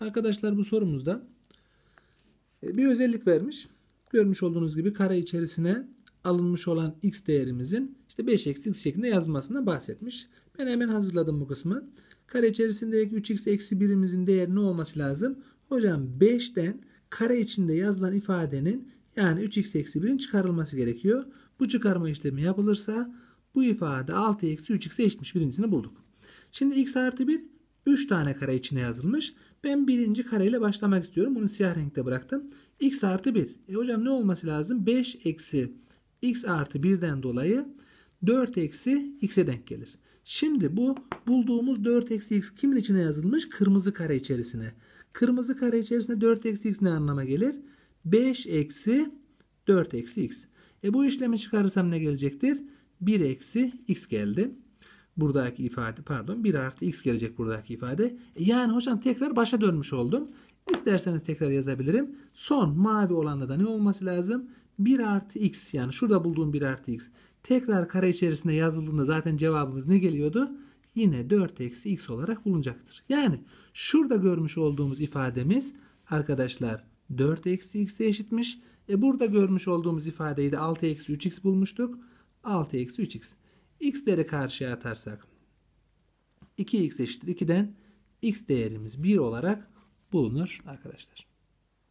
Arkadaşlar bu sorumuzda e, bir özellik vermiş. Görmüş olduğunuz gibi kare içerisine alınmış olan x değerimizin işte 5 eksi x şeklinde yazılmasına bahsetmiş. Ben hemen hazırladım bu kısmı. Kare içerisindeki 3x eksi 1'imizin değeri ne olması lazım? Hocam 5'ten kare içinde yazılan ifadenin yani 3x eksi 1'in çıkarılması gerekiyor. Bu çıkarma işlemi yapılırsa bu ifade 6 eksi 3 x eşitmiş birincisini bulduk. Şimdi x artı 1 3 tane kare içine yazılmış. Ben birinci kareyle başlamak istiyorum. Bunu siyah renkte bıraktım. X artı 1. E hocam ne olması lazım? 5 eksi X artı 1'den dolayı 4 eksi X'e denk gelir. Şimdi bu bulduğumuz 4 eksi X kimin içine yazılmış? Kırmızı kare içerisine. Kırmızı kare içerisinde 4 eksi X ne anlama gelir? 5 eksi 4 eksi X. E bu işlemi çıkarırsam ne gelecektir? 1 eksi X geldi buradaki ifade pardon 1 artı x gelecek buradaki ifade. E, yani hocam tekrar başa dönmüş oldum. İsterseniz tekrar yazabilirim. Son mavi olanda da ne olması lazım? 1 artı x yani şurada bulduğum 1 artı x. Tekrar kare içerisinde yazıldığında zaten cevabımız ne geliyordu? Yine 4 eksi x olarak bulunacaktır. Yani şurada görmüş olduğumuz ifademiz arkadaşlar 4 eksi x'e eşitmiş. E burada görmüş olduğumuz ifadeyi de 6 eksi 3x bulmuştuk. 6 eksi 3x x'leri karşıya atarsak 2x eşittir 2'den x değerimiz 1 olarak bulunur arkadaşlar.